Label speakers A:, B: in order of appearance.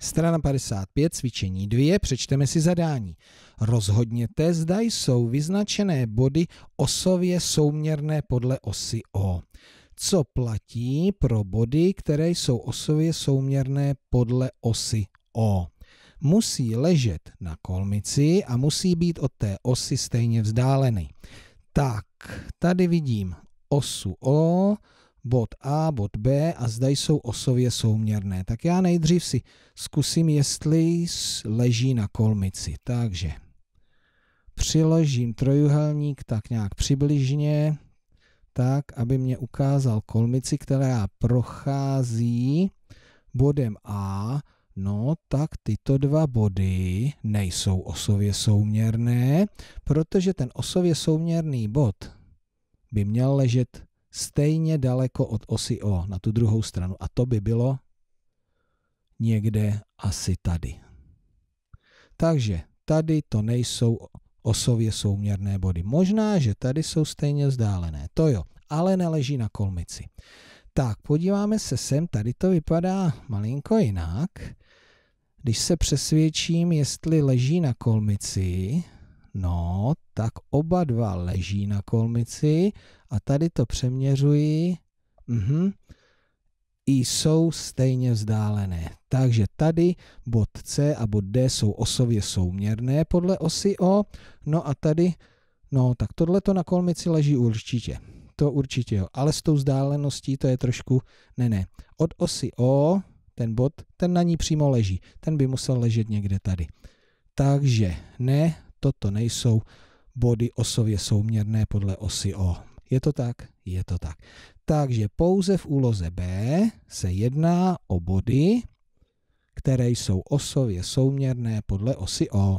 A: Strana 55, cvičení 2, přečteme si zadání. Rozhodněte, zda jsou vyznačené body osově souměrné podle osy O. Co platí pro body, které jsou osově souměrné podle osy O? Musí ležet na kolmici a musí být od té osy stejně vzdálený. Tak, tady vidím osu O, bod A, bod B a zda jsou osově souměrné. Tak já nejdřív si zkusím, jestli leží na kolmici. Takže přiložím trojuhelník tak nějak přibližně, tak, aby mě ukázal kolmici, která prochází bodem A, No, tak tyto dva body nejsou osově souměrné, protože ten osově souměrný bod by měl ležet stejně daleko od osy O na tu druhou stranu. A to by bylo někde asi tady. Takže tady to nejsou osově souměrné body. Možná, že tady jsou stejně vzdálené, to jo, ale neleží na kolmici. Tak, podíváme se sem, tady to vypadá malinko jinak. Když se přesvědčím, jestli leží na kolmici, No, tak oba dva leží na kolmici a tady to přeměřuji. Mhm. I jsou stejně vzdálené. Takže tady bod C a bod D jsou osově souměrné podle osy O. No a tady, no tak tohle to na kolmici leží určitě. To určitě jo. Ale s tou vzdáleností to je trošku, ne ne. Od osy O ten bod, ten na ní přímo leží. Ten by musel ležet někde tady. Takže ne, toto nejsou body osově souměrné podle osy O. Je to tak? Je to tak. Takže pouze v úloze B se jedná o body, které jsou osově souměrné podle osy O.